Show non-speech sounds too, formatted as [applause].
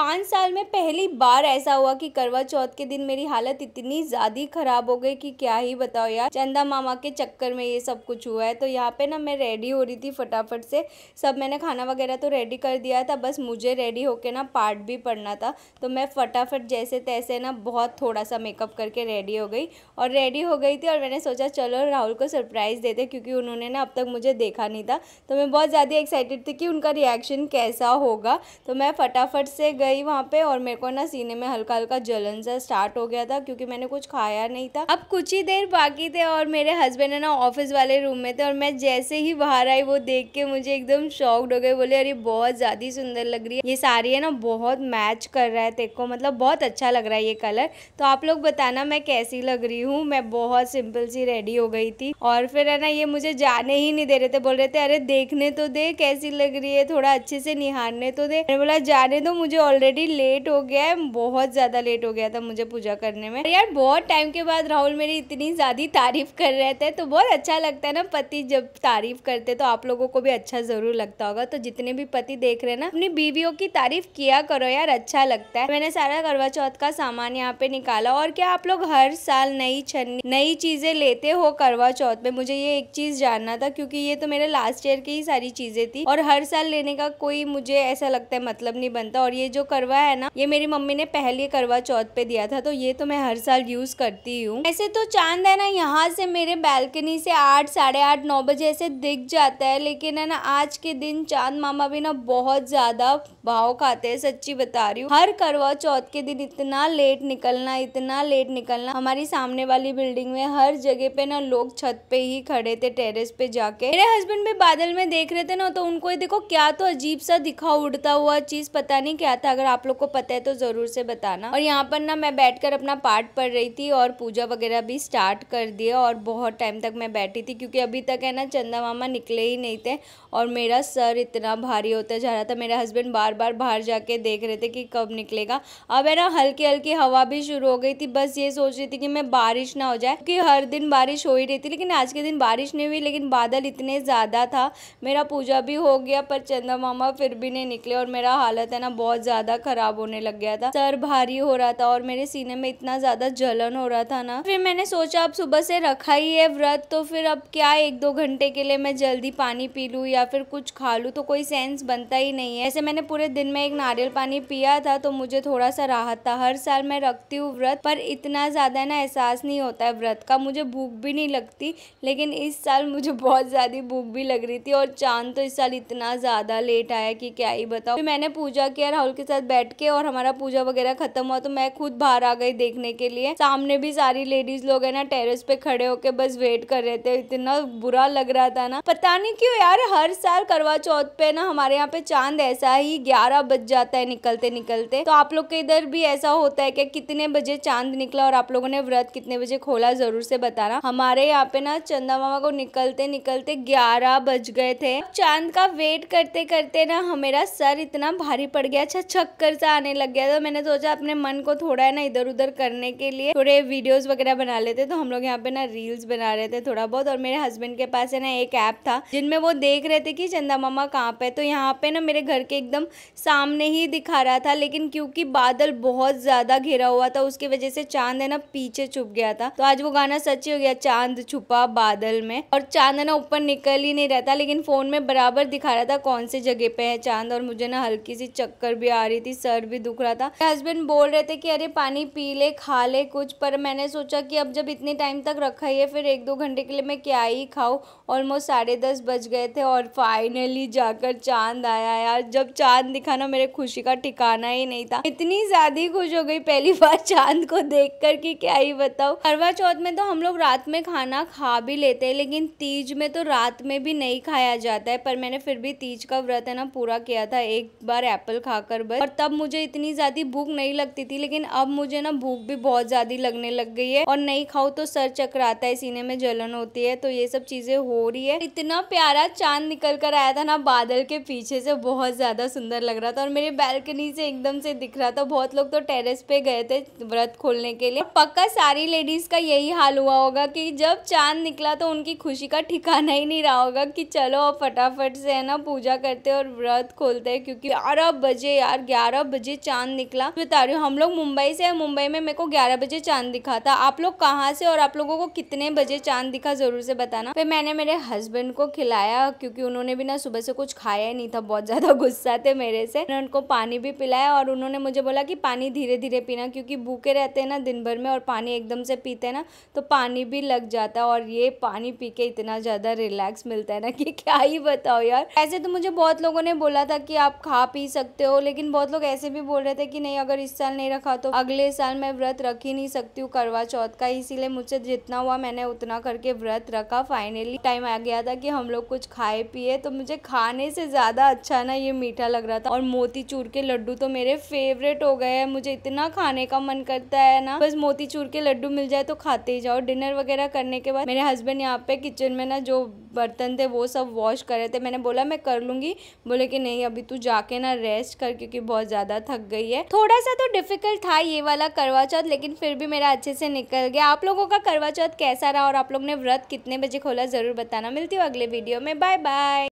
पाँच साल में पहली बार ऐसा हुआ कि करवा चौथ के दिन मेरी हालत इतनी ज़्यादा ख़राब हो गई कि क्या ही बताओ यार चंदा मामा के चक्कर में ये सब कुछ हुआ है तो यहाँ पे ना मैं रेडी हो रही थी फटाफट से सब मैंने खाना वगैरह तो रेडी कर दिया था बस मुझे रेडी होके ना पार्ट भी पढ़ना था तो मैं फटाफट जैसे तैसे ना बहुत थोड़ा सा मेकअप करके रेडी हो गई और रेडी हो गई थी और मैंने सोचा चलो राहुल को सरप्राइज़ देते क्योंकि उन्होंने ना अब तक मुझे देखा नहीं था तो मैं बहुत ज़्यादा एक्साइटेड थी कि उनका रिएक्शन कैसा होगा तो मैं फटाफट से गई गई वहाँ पे और मेरे को ना सीने में हल्का हल्का जलन सा स्टार्ट हो गया था क्योंकि मैंने कुछ खाया नहीं था अब कुछ ही देर बाकी थे और मेरे हस्बैंड है ना ऑफिस वाले रूम में थे और मैं जैसे ही बाहर आई वो देख के मुझे एकदम शॉक्ड हो गए बोले अरे बहुत ज़्यादा सुंदर लग रही है ये साड़ी है ना बहुत मैच कर रहा है देखो मतलब बहुत अच्छा लग रहा है ये कलर तो आप लोग बताना मैं कैसी लग रही हूँ मैं बहुत सिंपल सी रेडी हो गई थी और फिर है ना ये मुझे जाने ही नहीं दे रहे थे बोल रहे थे अरे देखने तो दे कैसी लग रही है थोड़ा अच्छे से निहारने तो दे मैंने बोला जाने दो मुझे ऑल ऑलरेडी लेट हो गया है बहुत ज़्यादा लेट हो गया था मुझे पूजा करने में यार बहुत टाइम के बाद राहुल मेरी इतनी ज़्यादा तारीफ़ कर रहे थे तो बहुत अच्छा लगता है ना पति जब तारीफ़ करते तो आप लोगों को भी अच्छा ज़रूर लगता होगा तो जितने भी पति देख रहे हैं ना अपनी बीवियों की तारीफ़ किया करो यार अच्छा लगता है मैंने सारा करवा चौथ का सामान यहाँ पे निकाला और क्या आप लोग हर साल नई छन्नी नई चीज़ें लेते हो करवा चौथ में मुझे ये एक चीज़ जानना था क्योंकि ये तो मेरे लास्ट ईयर की ही सारी चीज़ें थी और हर साल लेने का कोई मुझे ऐसा लगता है मतलब नहीं बनता और ये जो जो करवा है ना ये मेरी मम्मी ने पहले करवा चौथ पे दिया था तो ये तो मैं हर साल यूज करती हूँ ऐसे तो चांद है ना यहाँ से मेरे बैल्कनी से आठ साढ़े आठ नौ बजे ऐसे दिख जाता है लेकिन है ना आज के दिन चांद मामा भी ना बहुत ज्यादा भाव खाते है सच्ची बता रही हूँ हर करवा चौथ के दिन इतना लेट निकलना इतना लेट निकलना हमारी सामने वाली बिल्डिंग में हर जगह पे ना लोग छत पे ही खड़े थे टेरेस पे जाके मेरे हस्बैंड भी बादल में देख रहे थे ना तो उनको देखो क्या तो अजीब सा दिखा उड़ता हुआ चीज पता नहीं क्या था था अगर आप लोग को पता है तो ज़रूर से बताना और यहाँ पर ना मैं बैठकर अपना पाठ पढ़ रही थी और पूजा वगैरह भी स्टार्ट कर दिया और बहुत टाइम तक मैं बैठी थी क्योंकि अभी तक है ना चंदा मामा निकले ही नहीं थे और मेरा सर इतना भारी होता जा रहा था मेरे हस्बैंड बार बार बाहर जाके देख रहे थे कि कब निकलेगा अब है ना हल्की हल्की हवा भी शुरू हो गई थी बस ये सोच रही थी कि मैं बारिश ना हो जाए क्योंकि हर दिन बारिश हो ही रही थी लेकिन आज के दिन बारिश नहीं हुई लेकिन बादल इतने ज़्यादा था मेरा पूजा भी हो गया पर चंदा मामा फिर भी नहीं निकले और मेरा हालत है ना बहुत ज़्यादा ज़्यादा ख़राब होने लग गया था सर भारी हो रहा था और मेरे सीने में इतना ज़्यादा जलन हो रहा था ना फिर मैंने सोचा अब सुबह से रखा ही है व्रत तो फिर अब क्या एक दो घंटे के लिए मैं जल्दी पानी पी लू या फिर कुछ खा लू तो कोई सेंस बनता ही नहीं है ऐसे मैंने पूरे दिन में एक नारियल पानी पिया था तो मुझे थोड़ा सा राहत था हर साल मैं रखती हूँ व्रत पर इतना ज़्यादा ना एहसास नहीं होता है व्रत का मुझे भूख भी नहीं लगती लेकिन इस साल मुझे बहुत ज़्यादा भूख भी लग रही थी और चांद तो इस साल इतना ज़्यादा लेट आया कि क्या ही बताओ फिर मैंने पूजा किया राहुल के साथ बैठ के और हमारा पूजा वगैरह खत्म हुआ तो मैं खुद बाहर आ गई देखने के लिए सामने भी सारी लेडीज लोग है ना टेरेस पे खड़े होके बस वेट कर रहे थे इतना बुरा लग रहा था ना पता नहीं क्यों यार हर साल करवा चौथ पे ना हमारे यहाँ पे चांद ऐसा ही ग्यारह बज जाता है निकलते निकलते तो आप लोग के इधर भी ऐसा होता है कि कितने बजे चांद निकला और आप लोगों ने व्रत कितने बजे खोला जरूर से बताना हमारे यहाँ पे ना चंदा मामा को निकलते निकलते ग्यारह बज गए थे चांद का वेट करते करते ना हमारा सर इतना भारी पड़ गया अच्छा, अच्छा चक्कर सा आने लग गया था तो मैंने सोचा अपने मन को थोड़ा है ना इधर उधर करने के लिए थोड़े वीडियोस वगैरह बना लेते तो हम लोग यहाँ पे ना रील्स बना रहे थे थोड़ा बहुत और मेरे हस्बैंड के पास है ना एक ऐप था जिनमें वो देख रहे थे कि चंदा मामा कहाँ पे तो यहाँ पे ना मेरे घर के एकदम सामने ही दिखा रहा था लेकिन क्योंकि बादल बहुत ज़्यादा घिरा हुआ था उसकी वजह से चांद है ना पीछे छुप गया था तो आज वो गाना सच ही हो गया चांद छुपा बादल में और चांद है ना ऊपर निकल ही नहीं रहता लेकिन फ़ोन में बराबर दिखा रहा था कौन से जगह पे है चांद और मुझे ना हल्की सी चक्कर भी आ रही थी सर भी दुख रहा था हस्बैंड बोल रहे थे कि अरे पानी पी ले खा ले कुछ पर मैंने सोचा कि अब जब इतने टाइम तक रखा ही है फिर एक दो घंटे के लिए मैं क्या ही खाऊँ ऑलमोस्ट साढ़े दस बज गए थे और फाइनली जाकर चांद आया यार जब चांद दिखाना मेरे खुशी का ठिकाना ही नहीं था इतनी ज़्यादा खुश हो गई पहली बार [laughs] चांद को देख कर कि क्या ही बताओ करवा चौथ में तो हम लोग रात में खाना खा भी लेते हैं लेकिन तीज में तो रात में भी नहीं खाया जाता है पर मैंने फिर भी तीज का व्रत है ना पूरा किया था एक बार एप्पल खाकर बस और तब मुझे इतनी ज़्यादा भूख नहीं लगती थी लेकिन अब मुझे ना भूख भी बहुत ज़्यादा लगने लग गई है और नहीं खाऊ तो सर चक्राता है सीने में जलन होती है तो ये सब चीज़ें हो रही है इतना प्यारा चांद निकल कर आया था ना बादल के पीछे से बहुत ज़्यादा सुंदर लग रहा था और मेरे बैल्कनी से एकदम से दिख रहा था बहुत लोग तो टेरेस पे गए थे व्रत खोलने के लिए पक्का सारी लेडीज़ का यही हाल हुआ होगा कि जब चांद निकला तो उनकी खुशी का ठिकाना ही नहीं रहा होगा कि चलो अब फटाफट से है ना पूजा करते और व्रत खोलते हैं क्योंकि ग्यारह बजे यार ग्यारह बजे चांद निकला बता रही हूँ हम लोग मुंबई से मुंबई में मेरे को ग्यारह बजे चांद दिखा था आप लोग कहाँ से और आप लोगों को कितने बजे चांद दिखा जरूर से बताना फिर मैंने मेरे हस्बैंड को खिलाया क्योंकि उन्होंने भी ना सुबह से कुछ खाया ही नहीं था बहुत ज़्यादा गुस्सा थे मेरे से मैंने उनको पानी भी पिलाया और उन्होंने मुझे बोला कि पानी धीरे धीरे पीना क्योंकि भूखे रहते हैं ना दिन भर में और पानी एकदम से पीते हैं ना तो पानी भी लग जाता है और ये पानी पी के इतना ज़्यादा रिलैक्स मिलता है ना कि [laughs] क्या ही बताओ यार ऐसे तो मुझे बहुत लोगों ने बोला था कि आप खा पी सकते हो लेकिन बहुत लोग ऐसे भी बोल रहे थे कि नहीं अगर इस साल नहीं रखा तो अगले साल मैं व्रत रख ही नहीं सकती हूँ करवा चौथ का इसीलिए मुझसे जितना हुआ मैंने उतना करके व्रत रखा फाइनली टाइम आ गया था कि हम लोग कुछ खाए पिए तो मुझे खाने से ज़्यादा अच्छा ना ये मीठा लग रहा था और मोती चूर के लड्डू तो मेरे फेवरेट हो गए मुझे इतना खाने का मन करता है ना बस मोती चूर के लड्डू मिल जाए तो खाते ही जाओ डिनर वगैरह करने के बाद मेरे हस्बैंड यहाँ पे किचन में ना जो बर्तन थे वो सब वॉश कर रहे थे मैंने बोला मैं कर लूंगी बोले कि नहीं अभी तू जाके ना रेस्ट कर क्योंकि भी बहुत ज़्यादा थक गई है थोड़ा सा तो डिफिकल्ट था ये वाला करवा चौथ लेकिन फिर भी मेरा अच्छे से निकल गया आप लोगों का करवा चौथ कैसा रहा और आप लोग ने व्रत कितने बजे खोला ज़रूर बताना मिलती हूँ अगले वीडियो में बाय बाय